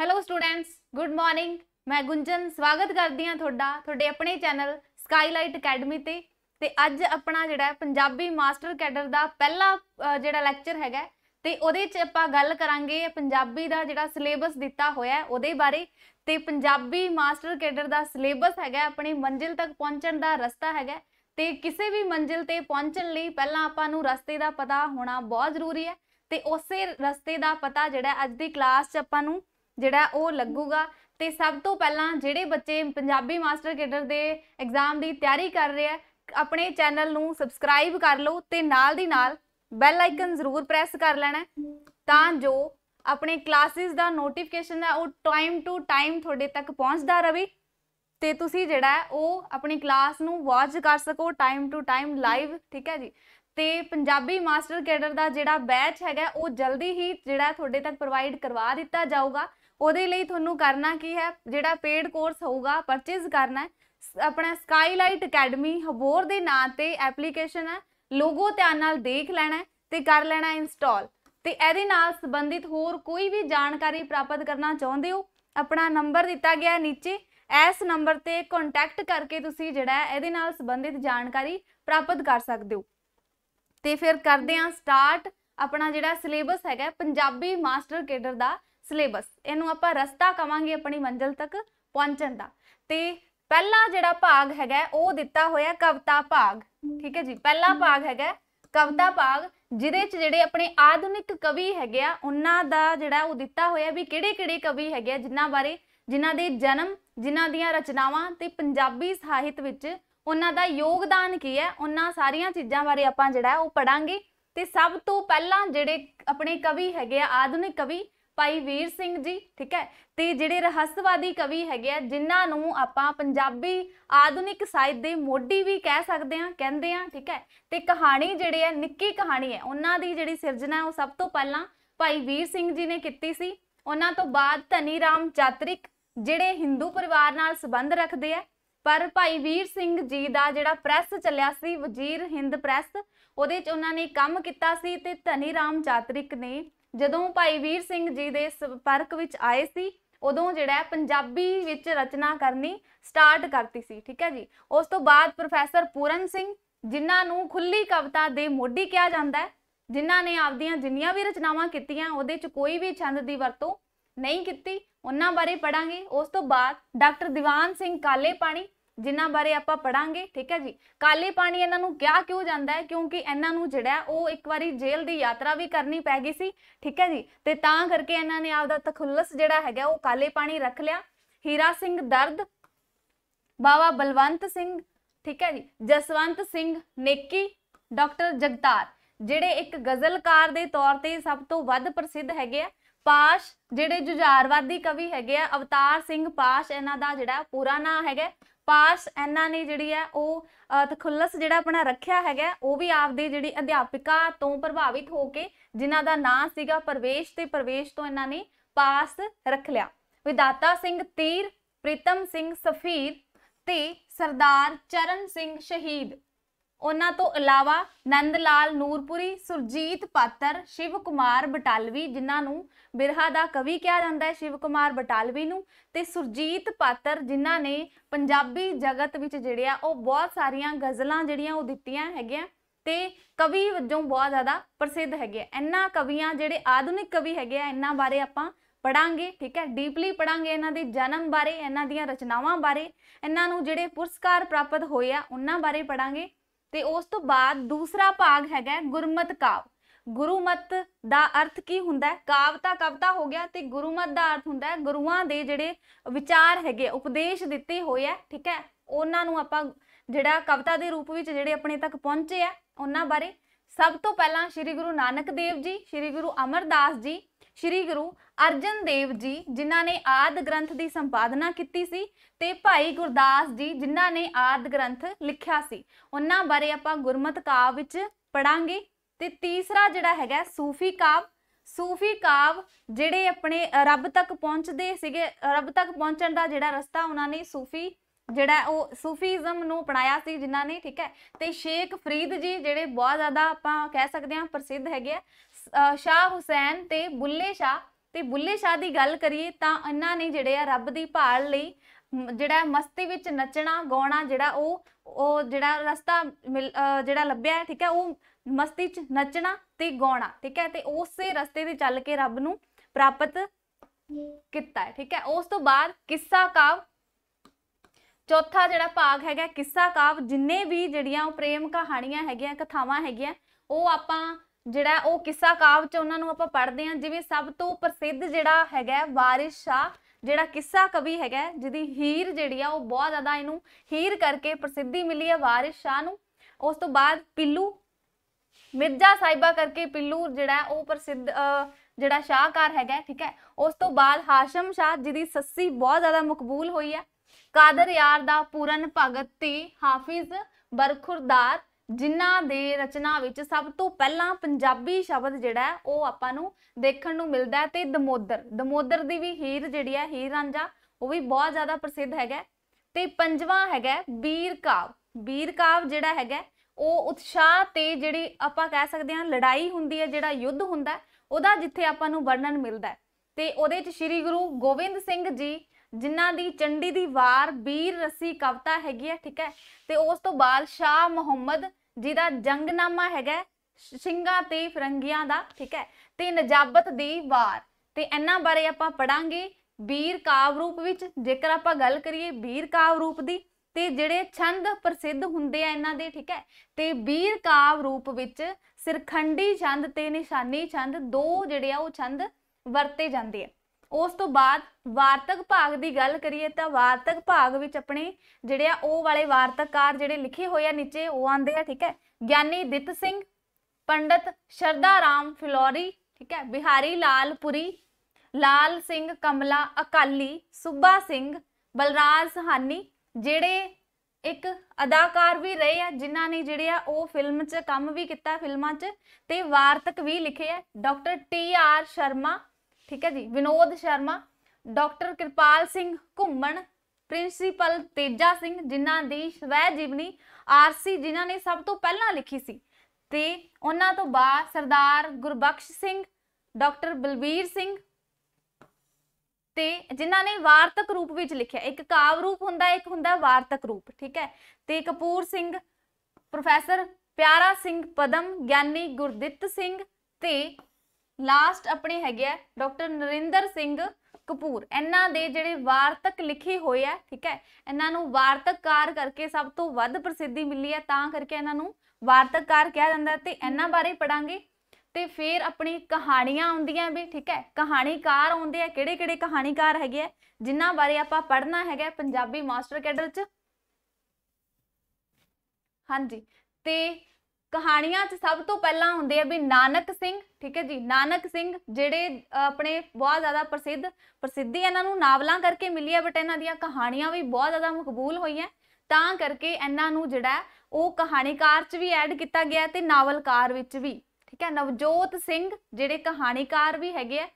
Hello students good morning ਮੈਂ ਗੁੰਜਨ ਸਵਾਗਤ ਕਰਦੀ ਹਾਂ ਤੁਹਾਡਾ ਤੁਹਾਡੇ ਆਪਣੇ ਚੈਨਲ ਸਕਾਈਲਾਈਟ ਅਕੈਡਮੀ ਤੇ ਤੇ ਅੱਜ ਆਪਣਾ ਜਿਹੜਾ ਪੰਜਾਬੀ ਮਾਸਟਰ ਕੈਡਰ ਦਾ ਪਹਿਲਾ ਜਿਹੜਾ ਲੈਕਚਰ ਹੈਗਾ ਤੇ ਉਹਦੇ 'ਚ ਆਪਾਂ ਗੱਲ ਕਰਾਂਗੇ ਪੰਜਾਬੀ ਦਾ ਜਿਹੜਾ ਸਿਲੇਬਸ ਦਿੱਤਾ ਹੋਇਆ ਉਹਦੇ ਬਾਰੇ ਤੇ ਪੰਜਾਬੀ ਮਾਸਟਰ ਕੈਡਰ ਦਾ ਸਿਲੇਬਸ ਹੈਗਾ ਆਪਣੀ ਮੰਜ਼ਿਲ ਤੱਕ ਪਹੁੰਚਣ ਦਾ ਰਸਤਾ ਹੈਗਾ ਤੇ ਕਿਸੇ ਵੀ ਮੰਜ਼ਿਲ ਤੇ ਪਹੁੰਚਣ ਲਈ ਪਹਿਲਾਂ ਆਪਾਂ ਨੂੰ ਰਸਤੇ ਦਾ ਪਤਾ ਹੋਣਾ ਬਹੁਤ ਜ਼ਰੂਰੀ ਹੈ ਤੇ ਉਸੇ ਰਸਤੇ ਦਾ ਪਤਾ ਜਿਹੜਾ ਅੱਜ ਦੀ ਕਲਾਸ 'ਚ ਆਪਾਂ ਨੂੰ ਜਿਹੜਾ ਉਹ ਲੱਗੂਗਾ ਤੇ ਸਭ ਤੋਂ ਪਹਿਲਾਂ ਜਿਹੜੇ ਬੱਚੇ ਪੰਜਾਬੀ ਮਾਸਟਰ ਕੈਡਰ ਦੇ ਐਗਜ਼ਾਮ ਦੀ ਤਿਆਰੀ ਕਰ ਰਹੇ ਆ ਆਪਣੇ ਚੈਨਲ ਨੂੰ ਸਬਸਕ੍ਰਾਈਬ ਕਰ ਲਓ ਤੇ ਨਾਲ ਦੀ ਨਾਲ ਬੈਲ ਆਈਕਨ ਜ਼ਰੂਰ ਪ੍ਰੈਸ ਕਰ ਲੈਣਾ ਤਾਂ ਜੋ ਆਪਣੇ ਕਲਾਸਿਸ ਦਾ ਨੋਟੀਫਿਕੇਸ਼ਨ ਹੈ ਉਹ ਟਾਈਮ ਟੂ ਟਾਈਮ ਤੁਹਾਡੇ ਤੱਕ ਪਹੁੰਚਦਾ ਰਹੇ ਤੇ ਤੁਸੀਂ ਜਿਹੜਾ ਉਹ ਆਪਣੀ ਕਲਾਸ ਨੂੰ ਵਾਚ ਕਰ ਸਕੋ ਟਾਈਮ ਟੂ ਟਾਈਮ ਲਾਈਵ ਠੀਕ ਹੈ ਜੀ ਤੇ ਪੰਜਾਬੀ ਮਾਸਟਰ ਕੈਡਰ ਦਾ ਜਿਹੜਾ ਬੈਚ ਹੈਗਾ ਉਹ ਜਲਦੀ ਹੀ ਜਿਹੜਾ ਤੁਹਾਡੇ ਤੱਕ ਪ੍ਰੋਵਾਈਡ ਕਰਵਾ ਦਿੱਤਾ ਜਾਊਗਾ ਉਹਦੇ ਲਈ ਤੁਹਾਨੂੰ ਕਰਨਾ ਕੀ ਹੈ ਜਿਹੜਾ ਪੇਡ ਕੋਰਸ ਹੋਊਗਾ ਪਰਚੇਸ ਕਰਨਾ ਹੈ ਆਪਣਾ ਸਕਾਈਲਾਈਟ ਅਕੈਡਮੀ ਹਬੋਰ ਦੇ ਨਾਂ ਤੇ ਐਪਲੀਕੇਸ਼ਨ ਹੈ ਲੋਗੋ ਧਿਆਨ ਨਾਲ ਦੇਖ ਲੈਣਾ ਤੇ ਕਰ ਲੈਣਾ ਇੰਸਟਾਲ ਤੇ ਇਹਦੇ ਨਾਲ ਸੰਬੰਧਿਤ ਹੋਰ ਕੋਈ ਵੀ ਜਾਣਕਾਰੀ ਪ੍ਰਾਪਤ ਕਰਨਾ ਚਾਹੁੰਦੇ ਹੋ ਆਪਣਾ ਨੰਬਰ ਦਿੱਤਾ ਗਿਆ ਨੀਚੇ ਇਸ ਨੰਬਰ ਤੇ ਕੰਟੈਕਟ ਕਰਕੇ ਤੁਸੀਂ ਜਿਹੜਾ ਇਹਦੇ ਨਾਲ ਸੰਬੰਧਿਤ ਜਾਣਕਾਰੀ ਪ੍ਰਾਪਤ ਕਰ ਸਕਦੇ ਹੋ ਤੇ ਫਿਰ ਕਰਦੇ ਹਾਂ ਸਟਾਰਟ ਆਪਣਾ ਜਿਹੜਾ ਸਿਲੇਬਸ ਹੈਗਾ ਪੰਜਾਬੀ ਮਾਸਟਰ ਕੇਡਰ ਦਾ ਸਿਲੇਬਸ ਇਹਨੂੰ ਆਪਾਂ ਰਸਤਾ ਕਵਾਂਗੇ ਆਪਣੀ ਮੰਜ਼ਲ ਤੱਕ ਪਹੁੰਚਣ ਦਾ ਤੇ ਪਹਿਲਾ ਜਿਹੜਾ ਭਾਗ ਹੈਗਾ ਉਹ ਦਿੱਤਾ ਹੋਇਆ ਕਵਿਤਾ ਭਾਗ ਠੀਕ ਹੈ ਜੀ ਪਹਿਲਾ ਭਾਗ ਹੈਗਾ ਕਵਿਤਾ ਭਾਗ ਜਿਹਦੇ ਚ ਜਿਹੜੇ ਆਪਣੇ ਆਧੁਨਿਕ ਕਵੀ ਹੈਗੇ ਆ ਉਹਨਾਂ ਦਾ ਜਿਹੜਾ ਉਹ ਦਿੱਤਾ ਹੋਇਆ ਵੀ ਕਿਹੜੇ-ਕਿਹੜੇ ਕਵੀ ਹੈਗੇ ਆ ਜਿਨ੍ਹਾਂ ਬਾਰੇ ਜਿਨ੍ਹਾਂ ਦੇ ਜਨਮ ਜਿਨ੍ਹਾਂ ਦੀਆਂ ਰਚਨਾਵਾਂ ਤੇ ਪੰਜਾਬੀ ਸਾਹਿਤ ਵਿੱਚ ਉਹਨਾਂ ਦਾ ਯੋਗਦਾਨ ਕੀ ਹੈ ਉਹਨਾਂ ਸਾਰੀਆਂ ਚੀਜ਼ਾਂ ਬਾਰੇ ਆਪਾਂ ਜਿਹੜਾ ਉਹ ਪੜਾਂਗੇ ਤੇ ਸਭ ਤੋਂ ਪਹਿਲਾਂ ਜਿਹੜੇ ਆਪਣੇ ਕਵੀ ਹੈਗੇ ਆ ਆਧੁਨਿਕ ਕਵੀ ਭਾਈ ਵੀਰ ਸਿੰਘ ਜੀ ਠੀਕ ਹੈ ਤੇ ਜਿਹੜੇ ਰਹੱਸਵਾਦੀ ਕਵੀ ਹੈਗੇ ਆ ਜਿਨ੍ਹਾਂ ਨੂੰ ਆਪਾਂ ਪੰਜਾਬੀ ਆਧੁਨਿਕ ਸਾਹਿਤ ਦੇ ਮੋਢੀ ਵੀ ਕਹਿ ਸਕਦੇ ਆ ਕਹਿੰਦੇ ਆ ਠੀਕ ਹੈ ਤੇ ਕਹਾਣੀ ਜਿਹੜੇ ਆ ਨਿੱਕੀ ਕਹਾਣੀ ਹੈ ਉਹਨਾਂ ਦੀ ਜਿਹੜੀ ਸਿਰਜਣਾ ਉਹ ਸਭ ਤੋਂ ਪਹਿਲਾਂ ਭਾਈ ਵੀਰ ਸਿੰਘ ਜੀ ਨੇ ਕੀਤੀ ਸੀ ਉਹਨਾਂ ਤੋਂ ਬਾਅਦ ਧਨੀ ਰਾਮ ਚਾਤ੍ਰਿਕ ਜਿਹੜੇ Hindu ਪਰਿਵਾਰ ਨਾਲ ਸੰਬੰਧ ਰੱਖਦੇ ਆ ਪਰ ਭਾਈ ਵੀਰ ਸਿੰਘ ਜੀ ਦਾ ਜਿਹੜਾ ਪ੍ਰੈਸ ਚੱਲਿਆ ਸੀ ਵਜ਼ੀਰ ਹਿੰਦ ਪ੍ਰੈਸ ਉਹਦੇ 'ਚ ਉਹਨਾਂ ਨੇ ਕੰਮ ਕੀਤਾ ਸੀ ਤੇ ਧਨੀ ਰਾਮ ਚਾਤ੍ਰਿਕ ਨੇ ਜਦੋਂ ਭਾਈ ਵੀਰ ਸਿੰਘ ਜੀ ਦੇ ਸੰਪਰਕ ਵਿੱਚ ਆਏ ਸੀ ਉਦੋਂ ਜਿਹੜਾ ਪੰਜਾਬੀ ਵਿੱਚ ਰਚਨਾ ਕਰਨੀ ਸਟਾਰਟ ਕਰਤੀ ਸੀ ਠੀਕ ਹੈ ਜੀ ਉਸ ਤੋਂ ਬਾਅਦ ਪ੍ਰੋਫੈਸਰ ਪੂਰਨ ਸਿੰਘ ਜਿਨ੍ਹਾਂ ਨੂੰ ਖੁੱਲੀ ਕਵਿਤਾ ਦੇ ਮੋਢੀ ਕਿਹਾ ਜਾਂਦਾ ਹੈ ਜਿਨ੍ਹਾਂ ਨੇ ਆਪਦੀਆਂ ਜਿੰਨੀਆਂ ਵੀ ਰਚਨਾਵਾਂ ਕੀਤੀਆਂ ਉਹਦੇ 'ਚ ਕੋਈ ਵੀ ਛੰਦ ਦੀ ਵਰਤੋਂ ਨਹੀਂ ਕੀਤੀ ਉਹਨਾਂ ਬਾਰੇ ਪੜਾਂਗੇ ਉਸ ਤੋਂ ਬਾਅਦ ਡਾਕਟਰ ਦੀਵਾਨ ਸਿੰਘ ਕਾਲੇ ਪਾਣੀ ਜਿਨ੍ਹਾਂ ਬਾਰੇ ਆਪਾਂ ਪੜਾਂਗੇ ਠੀਕ ਹੈ ਜੀ ਕਾਲੇ ਪਾਣੀ ਇਹਨਾਂ ਨੂੰ ਕਿਹਾ ਕਿਉਂ ਜਾਂਦਾ ਹੈ ਕਿਉਂਕਿ ਇਹਨਾਂ ਨੂੰ ਜਿਹੜਾ ਉਹ ਇੱਕ ਵਾਰੀ ਜੇਲ੍ਹ ਦੀ ਯਾਤਰਾ ਵੀ ਕਰਨੀ ਪੈ ਗਈ ਸੀ ਠੀਕ ਹੈ ਜੀ ਤੇ ਤਾਂ ਕਰਕੇ ਇਹਨਾਂ ਨੇ ਆਪਦਾ ਤਖੱਲਸ ਜਿਹੜਾ ਹੈਗਾ ਉਹ ਕਾਲੇ ਪਾਣੀ ਰੱਖ ਲਿਆ ਹੀਰਾ ਸਿੰਘ ਦਰਦ ਬਾਬਾ ਬਲਵੰਤ ਸਿੰਘ ਠੀਕ ਹੈ ਜੀ ਜਸਵੰਤ ਸਿੰਘ ਨੇਕੀ ਡਾਕਟਰ ਜਗਤਾਰ ਜਿਹੜੇ ਇੱਕ ਗਜ਼ਲਕਾਰ ਦੇ ਤੌਰ ਤੇ ਸਭ ਤੋਂ ਵੱਧ ਪ੍ਰਸਿੱਧ ਹੈਗੇ ਆ ਪਾਸ਼ ਜਿਹੜੇ ਜੁਝਾਰਵਾਦੀ ਕਵੀ ਹੈਗੇ ਆ ਅਵਤਾਰ ਸਿੰਘ ਪਾਸ਼ ਇਹਨਾਂ ਦਾ ਜਿਹੜਾ ਪੂਰਾ ਨਾਮ ਹੈਗਾ ਪਾਸ ਇਹਨਾਂ ਨੇ ਜਿਹੜੀ ਹੈ ਉਹ ਤਖੁੱਲਸ ਜਿਹੜਾ ਆਪਣਾ ਰੱਖਿਆ ਹੈਗਾ ਉਹ ਵੀ ਆਪਦੀ ਜਿਹੜੀ ਅਧਿਆਪਿਕਾ ਤੋਂ ਪ੍ਰਭਾਵਿਤ ਹੋ ਕੇ ਜਿਨ੍ਹਾਂ ਦਾ ਨਾਂ ਸੀਗਾ ਪ੍ਰਵੇਸ਼ ਤੇ ਪ੍ਰਵੇਸ਼ ਤੋਂ ਇਹਨਾਂ ਨੇ ਪਾਸ ਰੱਖ ਲਿਆ ਵਿਦਾਤਾ ਸਿੰਘ ਤੀਰ ਪ੍ਰੀਤਮ ਸਿੰਘ ਸਫੀਰ ਤੇ ਸਰਦਾਰ ਚਰਨ ਸਿੰਘ ਸ਼ਹੀਦ ਉਹਨਾਂ ਤੋਂ ਇਲਾਵਾ ਨੰਦ ਲਾਲ ਨੂਰਪੁਰੀ ਸੁਰਜੀਤ ਪਾਤਰ ਸ਼ਿਵ ਕੁਮਾਰ ਬਟਾਲਵੀ ਜਿਨ੍ਹਾਂ ਨੂੰ ਬਿਰਹਾ ਦਾ ਕਵੀ ਕਿਹਾ ਜਾਂਦਾ ਹੈ ਸ਼ਿਵ ਕੁਮਾਰ ਬਟਾਲਵੀ ਨੂੰ ਤੇ ਸੁਰਜੀਤ ਪਾਤਰ ਜਿਨ੍ਹਾਂ ਨੇ ਪੰਜਾਬੀ ਜਗਤ ਵਿੱਚ ਜਿਹੜਿਆ ਉਹ ਬਹੁਤ ਸਾਰੀਆਂ ਗਜ਼ਲਾਂ ਜਿਹੜੀਆਂ ਉਹ ਦਿੱਤੀਆਂ ਹੈਗੀਆਂ ਤੇ ਕਵੀ ਵਜੋਂ ਬਹੁਤ ਜ਼ਿਆਦਾ ਪ੍ਰਸਿੱਧ ਹੈਗੇ ਇਹਨਾਂ ਕਵੀਆਂ ਜਿਹੜੇ ਆਧੁਨਿਕ ਕਵੀ ਹੈਗੇ ਆ ਇਹਨਾਂ ਬਾਰੇ ਆਪਾਂ ਪੜਾਂਗੇ ਠੀਕ ਹੈ ਡੀਪਲੀ ਪੜਾਂਗੇ ਇਹਨਾਂ ਦੇ ਜਨਮ ਬਾਰੇ ਇਹਨਾਂ ਦੀਆਂ ਰਚਨਾਵਾਂ ਬਾਰੇ ਇਹਨਾਂ ਨੂੰ ਜਿਹੜੇ ਪੁਰਸਕਾਰ ਪ੍ਰਾਪਤ ਹੋਏ ਆ ਉਹਨਾਂ ਬਾਰੇ ਪੜਾਂਗੇ ਤੇ ਉਸ ਤੋਂ ਬਾਅਦ ਦੂਸਰਾ ਭਾਗ ਹੈਗਾ ਗੁਰਮਤ ਕਾਵ ਗੁਰੂਮਤ ਦਾ ਅਰਥ ਕੀ ਹੁੰਦਾ ਕਾਵ ਤਾਂ ਕਵਤਾ ਹੋ ਗਿਆ ਤੇ ਗੁਰੂਮਤ ਦਾ ਅਰਥ ਹੁੰਦਾ ਗੁਰੂਆਂ ਦੇ ਜਿਹੜੇ ਵਿਚਾਰ ਹੈਗੇ ਉਪਦੇਸ਼ ਦਿੱਤੇ ਹੋਏ ਆ ਠੀਕ ਹੈ ਉਹਨਾਂ ਨੂੰ ਆਪਾਂ ਜਿਹੜਾ ਕਵਤਾ ਦੇ ਰੂਪ ਵਿੱਚ ਜਿਹੜੇ ਆਪਣੇ ਤੱਕ ਪਹੁੰਚੇ ਆ ਉਹਨਾਂ ਬਾਰੇ ਸਭ ਤੋਂ ਪਹਿਲਾਂ ਸ੍ਰੀ ਗੁਰੂ ਨਾਨਕ ਦੇਵ ਜੀ ਸ੍ਰੀ ਗੁਰੂ ਅਮਰਦਾਸ ਜੀ ਸ੍ਰੀ ਗੁਰੂ ਅਰਜਨ ਦੇਵ ਜੀ ਜਿਨ੍ਹਾਂ ਨੇ ਆਦ ਗ੍ਰੰਥ ਦੀ ਸੰਪਾਦਨਾ ਕੀਤੀ ਸੀ ਤੇ ਭਾਈ ਗੁਰਦਾਸ ਜੀ ਜਿਨ੍ਹਾਂ ਨੇ ਆਦ ਗ੍ਰੰਥ ਲਿਖਿਆ ਸੀ ਉਹਨਾਂ ਬਾਰੇ ਆਪਾਂ ਗੁਰਮਤ ਕਾਵ ਵਿੱਚ ਪੜਾਂਗੇ ਤੇ ਤੀਸਰਾ ਜਿਹੜਾ ਹੈਗਾ ਸੂਫੀ ਕਾਵ ਸੂਫੀ ਕਾਵ ਜਿਹੜੇ ਆਪਣੇ ਰੱਬ ਤੱਕ ਪਹੁੰਚਦੇ ਸੀਗੇ ਰੱਬ ਤੱਕ ਪਹੁੰਚਣ ਦਾ ਜਿਹੜਾ ਰਸਤਾ ਉਹਨਾਂ ਨੇ ਸੂਫੀ ਜਿਹੜਾ ਉਹ ਸੂਫੀਜ਼ਮ ਨੂੰ ਅਪਣਾਇਆ ਸੀ ਜਿਨ੍ਹਾਂ ਨੇ ਠੀਕ ਹੈ ਤੇ ਸ਼ੇਖ ਫਰੀਦ ਜੀ ਜਿਹੜੇ ਬਹੁਤ ਜ਼ਿਆਦਾ ਆਪਾਂ ਕਹਿ ਸਕਦੇ ਹਾਂ ਪ੍ਰਸਿੱਧ ਹੈਗੇ ਆ ਸ਼ਾਹ ਹੁਸੈਨ ਤੇ ਬੁੱਲੇ ਸ਼ਾਹ ਤੇ ਬੁੱਲੇ ਸ਼ਾਹ ਦੀ ਗੱਲ ਕਰੀਏ ਤਾਂ ਇਹਨਾਂ ਨੇ ਜਿਹੜੇ ਆ ਰੱਬ ਦੀ ਭਾਲ ਲਈ ਜਿਹੜਾ ਮਸਤੀ ਵਿੱਚ ਨੱਚਣਾ ਗਾਉਣਾ ਜਿਹੜਾ ਉਹ ਉਹ ਜਿਹੜਾ ਰਸਤਾ ਜਿਹੜਾ ਲੱਭਿਆ ਠੀਕ ਹੈ ਉਹ ਮਸਤੀ 'ਚ ਨੱਚਣਾ ਤੇ ਗਾਉਣਾ ਠੀਕ ਹੈ ਤੇ ਉਸੇ ਰਸਤੇ ਤੇ ਚੱਲ ਕੇ ਰੱਬ ਨੂੰ ਪ੍ਰਾਪਤ ਕੀਤਾ ਹੈ ਠੀਕ ਹੈ ਉਸ ਤੋਂ ਬਾਅਦ ਕਿੱਸਾ ਕਾਵ ਚੌਥਾ ਜਿਹੜਾ ਭਾਗ ਹੈਗਾ ਕਿੱਸਾ ਕਾਵ ਜਿੰਨੇ ਵੀ ਜਿਹੜੀਆਂ ਉਹ ਪ੍ਰੇਮ ਕਹਾਣੀਆਂ ਹੈਗੀਆਂ ਕਥਾਵਾਂ ਹੈਗੀਆਂ ਉਹ ਆਪਾਂ ਜਿਹੜਾ ਉਹ ਕਿੱਸਾ ਕਾਵ ਚ ਉਹਨਾਂ ਨੂੰ ਆਪਾਂ ਪੜ੍ਹਦੇ ਹਾਂ ਜਿਵੇਂ ਸਭ ਤੋਂ ਪ੍ਰਸਿੱਧ ਜਿਹੜਾ ਹੈਗਾ ਵਾਰਿਸ ਸ਼ਾ ਜਿਹੜਾ ਕਿੱਸਾ ਕਵੀ ਹੈਗਾ ਜਿਹਦੀ ਹੀਰ ਜਿਹੜੀ ਆ ਉਹ ਬਹੁਤ ਜ਼ਿਆਦਾ ਇਹਨੂੰ ਹੀਰ ਕਰਕੇ ਪ੍ਰਸਿੱਧੀ ਮਿਲੀ ਹੈ ਵਾਰਿਸ ਸ਼ਾ ਨੂੰ ਉਸ ਤੋਂ ਬਾਅਦ ਪਿੱਲੂ ਮਿਰਜ਼ਾ ਸਾਹਿਬਾ ਕਰਕੇ ਪਿੱਲੂ ਜਿਹੜਾ ਉਹ ਪ੍ਰਸਿੱਧ ਜਿਹੜਾ ਸ਼ਾਹਕਾਰ ਹੈਗਾ ਠੀਕ ਹੈ ਉਸ ਤੋਂ ਬਾਅਦ ਹਾਸ਼ਮ ਸ਼ਾਹ ਜਿਹਦੀ ਸੱਸੀ ਬਹੁਤ ਜ਼ਿਆਦਾ ਮਕਬੂਲ ਹੋਈ ਹੈ ਕਾਦਰ ਯਾਰ ਦਾ ਪੂਰਨ ਭਗਤ ਤੇ ਹਾਫਿਜ਼ ਬਰਖੁਰਦਾਰ ਜਿਨ੍ਹਾਂ ਦੇ ਰਚਨਾ ਵਿੱਚ ਸਭ ਤੋਂ ਪਹਿਲਾਂ ਪੰਜਾਬੀ ਸ਼ਬਦ ਜਿਹੜਾ ਉਹ ਆਪਾਂ ਨੂੰ ਦੇਖਣ ਨੂੰ ਮਿਲਦਾ ਤੇ ਦਮੋਦਰ ਦਮੋਦਰ ਦੀ ਵੀ ਹੀਰ ਜਿਹੜੀ ਹੈ ਹੀਰ ਰਾਂਝਾ ਉਹ ਵੀ ਬਹੁਤ ਜ਼ਿਆਦਾ ਪ੍ਰਸਿੱਧ ਹੈਗਾ ਤੇ ਪੰਜਵਾਂ ਹੈਗਾ ਬੀਰ ਕਾਵ ਬੀਰ ਕਾਵ ਜਿਹੜਾ ਹੈਗਾ ਉਹ ਉਤਸ਼ਾਹ ਤੇ ਜਿਹੜੀ ਆਪਾਂ ਕਹਿ ਸਕਦੇ ਹਾਂ ਲੜਾਈ ਹੁੰਦੀ ਹੈ ਜਿਹੜਾ ਯੁੱਧ ਹੁੰਦਾ ਉਹਦਾ ਜਿੱਥੇ ਆਪਾਂ ਨੂੰ ਵਰਣਨ ਮਿਲਦਾ ਤੇ ਉਹਦੇ ਚ ਸ੍ਰੀ ਗੁਰੂ ਗੋਬਿੰਦ ਸਿੰਘ ਜੀ ਜਿਨ੍ਹਾਂ ਦੀ ਚੰਡੀ ਦੀ ਵਾਰ ਬੀਰ ਰਸੀ ਕਵਤਾ ਹੈਗੀ ਹੈ ਠੀਕ ਹੈ ਤੇ ਉਸ ਤੋਂ ਬਾਅਦ ਸ਼ਾਹ ਮੁਹੰਮਦ ਜਿਹਦਾ ਜੰਗਨਾਮਾ ਹੈਗਾ ਸਿੰਘਾਂ ਤੇ ਫਰੰਗੀਆਂ ਦਾ ਠੀਕ ਹੈ ਤੇ ਨਜਾਬਤ ਦੀ ਵਾਰ ਤੇ ਇਹਨਾਂ ਬਾਰੇ ਆਪਾਂ ਪੜਾਂਗੇ ਬੀਰ ਕਾਵ ਰੂਪ ਵਿੱਚ ਜੇਕਰ ਆਪਾਂ ਗੱਲ ਕਰੀਏ ਬੀਰ ਕਾਵ ਰੂਪ ਦੀ ਤੇ ਜਿਹੜੇ ਛੰਦ ਪ੍ਰਸਿੱਧ ਹੁੰਦੇ ਆ ਇਹਨਾਂ ਦੇ ਠੀਕ ਹੈ ਤੇ ਬੀਰ ਕਾਵ ਰੂਪ ਵਿੱਚ ਸਿਰਖੰਡੀ ਛੰਦ ਤੇ ਨਿਸ਼ਾਨੀ ਛੰਦ ਦੋ ਜਿਹੜੇ ਆ ਉਹ ਛੰਦ ਵਰਤੇ ਜਾਂਦੇ ਆ ਉਸ ਤੋਂ ਬਾਅਦ ਵਾਰਤਕ ਭਾਗ ਦੀ ਗੱਲ ਕਰੀਏ ਤਾਂ ਵਾਰਤਕ ਭਾਗ ਵਿੱਚ ਆਪਣੇ ਜਿਹੜੇ ਆ ਉਹ ਵਾਲੇ ਵਾਰਤਕਕਾਰ ਜਿਹੜੇ ਲਿਖੇ ਹੋਏ ਆ ਨੀਚੇ ਉਹ ਆਂਦੇ ਆ ਠੀਕ ਹੈ ਗਿਆਨੀ ਦਿੱਤ ਸਿੰਘ ਪੰਡਤ ਸ਼ਰਦਾ ਰਾਮ ਫਲੋਰੀ ਠੀਕ ਹੈ ਬਿਹਾਰੀ ਲਾਲ ਪੁਰੀ ਲਾਲ ਸਿੰਘ ਕਮਲਾ ਅਕਾਲੀ ਸੁੱਬਾ ਸਿੰਘ ਬਲਰਾਜ ਸਹਾਨੀ ਜਿਹੜੇ ਇੱਕ ਅਦਾਕਾਰ ਵੀ ਰਹੇ ਆ ਜਿਨ੍ਹਾਂ ਨੇ ਜਿਹੜੇ ਆ ਉਹ ਫਿਲਮ 'ਚ ਕੰਮ ਵੀ ਕੀਤਾ ਫਿਲਮਾਂ 'ਚ ਤੇ ਵਾਰਤਕ ਵੀ ਲਿਖੇ ਆ ਡਾਕਟਰ ਟੀ ਆਰ ਸ਼ਰਮਾ ਠੀਕ ਹੈ ਜੀ ਵਿਨੋਦ ਸ਼ਰਮਾ ਡਾਕਟਰ ਕਿਰਪਾਲ ਸਿੰਘ ਘੁੰਮਣ ਪ੍ਰਿੰਸੀਪਲ ਤੇਜਾ ਸਿੰਘ ਜਿਨ੍ਹਾਂ ਦੀ ਸਵੈ ਜੀਵਨੀ ਆਰਸੀ ਜਿਨ੍ਹਾਂ ਨੇ ਸਭ ਤੋਂ ਪਹਿਲਾਂ ਲਿਖੀ ਸੀ ਤੇ ਉਹਨਾਂ ਤੋਂ ਬਾਅਦ ਸਰਦਾਰ ਗੁਰਬਖਸ਼ ਸਿੰਘ ਡਾਕਟਰ ਬਲਬੀਰ ਸਿੰਘ ਤੇ ਜਿਨ੍ਹਾਂ ਨੇ ਵਾਰਤਕ ਰੂਪ ਵਿੱਚ ਲਿਖਿਆ ਇੱਕ ਕਾਵ ਰੂਪ ਹੁੰਦਾ ਇੱਕ ਹੁੰਦਾ ਵਾਰਤਕ ਰੂਪ ਠੀਕ ਹੈ ਤੇ ਕਪੂਰ ਸਿੰਘ ਪ੍ਰੋਫੈਸਰ ਪਿਆਰਾ ਸਿੰਘ ਪਦਮ ਗਿਆਨੀ ਗੁਰਦਿੱਤ ਸਿੰਘ ਤੇ ਲਾਸਟ ਆਪਣੇ ਹੈਗੇ ਆ ਡਾਕਟਰ ਨਰਿੰਦਰ ਸਿੰਘ ਕਪੂਰ ਇਹਨਾਂ ਦੇ ਜਿਹੜੇ ਵਾਰਤਕ ਲਿਖੇ ਹੋਏ ਆ ਠੀਕ ਹੈ ਇਹਨਾਂ ਨੂੰ ਵਾਰਤਕਕਾਰ ਕਰਕੇ ਸਭ ਤੋਂ ਵੱਧ ਪ੍ਰਸਿੱਧੀ ਮਿਲੀ ਹੈ ਤਾਂ ਕਰਕੇ ਇਹਨਾਂ ਨੂੰ ਵਾਰਤਕਕਾਰ ਕਿਹਾ ਜਾਂਦਾ ਤੇ ਇਹਨਾਂ ਬਾਰੇ ਪੜਾਂਗੇ ਤੇ ਫਿਰ ਆਪਣੀ ਕਹਾਣੀਆਂ ਆਉਂਦੀਆਂ ਵੀ ਠੀਕ ਹੈ ਕਹਾਣੀਕਾਰ ਆਉਂਦੇ ਆ ਕਿਹੜੇ ਕਿਹੜੇ ਕਹਾਣੀਕਾਰ ਹੈਗੇ ਆ ਜਿਨ੍ਹਾਂ ਬਾਰੇ ਆਪਾਂ ਪੜਨਾ ਹੈਗਾ ਪੰਜਾਬੀ ਮਾਸਟਰ ਕੈਡਰ ਚ ਹਾਂਜੀ ਤੇ ਕਹਾਣੀਆਂ 'ਚ ਸਭ ਤੋਂ ਪਹਿਲਾਂ ਹੁੰਦੇ ਆ ਵੀ ਨਾਨਕ ਸਿੰਘ ਠੀਕ ਹੈ ਜੀ ਨਾਨਕ ਸਿੰਘ ਜਿਹੜੇ ਆਪਣੇ ਬਹੁਤ ਜ਼ਿਆਦਾ ਪ੍ਰਸਿੱਧ ਪ੍ਰਸਿੱਧੀ ਇਹਨਾਂ ਨੂੰ ਨਾਵਲਾਂ ਕਰਕੇ ਮਿਲੀ ਹੈ ਬਟ ਇਹਨਾਂ ਦੀਆਂ ਕਹਾਣੀਆਂ ਵੀ ਬਹੁਤ ਜ਼ਿਆਦਾ ਮਕਬੂਲ ਹੋਈਆਂ ਤਾਂ ਕਰਕੇ ਇਹਨਾਂ ਨੂੰ ਜਿਹੜਾ ਉਹ ਕਹਾਣੀਕਾਰ 'ਚ ਵੀ ਐਡ ਕੀਤਾ ਗਿਆ ਤੇ ਨਾਵਲਕਾਰ ਵਿੱਚ ਵੀ ਠੀਕ ਹੈ ਨਵਜੋਤ ਸਿੰਘ ਜਿਹੜੇ ਕਹਾਣੀਕਾਰ ਵੀ ਹੈਗੇ ਆ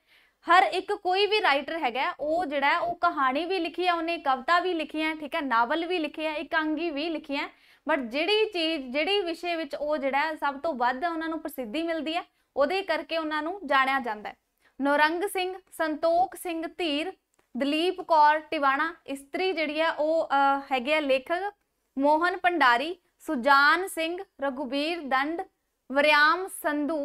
ਹਰ ਇੱਕ ਕੋਈ ਵੀ ਰਾਈਟਰ ਹੈਗਾ ਉਹ ਜਿਹੜਾ ਉਹ ਕਹਾਣੀ ਵੀ ਲਿਖੀ ਆ ਉਹਨੇ ਕਵਿਤਾ ਵੀ ਲਿਖੀ ਆ ਠੀਕ ਹੈ ਨਾਵਲ ਵੀ ਲਿਖੇ ਆ ਇਕਾਂਗੀ ਵੀ ਲਿਖੀ ਆ ਬਟ ਜਿਹੜੀ ਚੀਜ਼ ਜਿਹੜੀ ਵਿਸ਼ੇ ਵਿੱਚ ਉਹ ਜਿਹੜਾ ਸਭ ਤੋਂ ਵੱਧ ਉਹਨਾਂ ਨੂੰ ਪ੍ਰਸਿੱਧੀ ਮਿਲਦੀ ਹੈ ਉਹਦੇ ਕਰਕੇ ਉਹਨਾਂ ਨੂੰ ਜਾਣਿਆ ਜਾਂਦਾ ਹੈ ਨੌਰੰਗ ਸਿੰਘ ਸੰਤੋਖ ਸਿੰਘ ਧੀਰ ਦਲੀਪ ਕੌਰ ਟਿਵਾਣਾ ਇਸਤਰੀ ਜਿਹੜੀ ਹੈ ਉਹ ਹੈਗੇ ਆ ਲੇਖਕ ਮੋਹਨ ਪੰਡਾਰੀ ਸੁਜਾਨ ਸਿੰਘ ਰਘੁਬੀਰ ਦੰਡ ਵਰਿਆਮ ਸੰਧੂ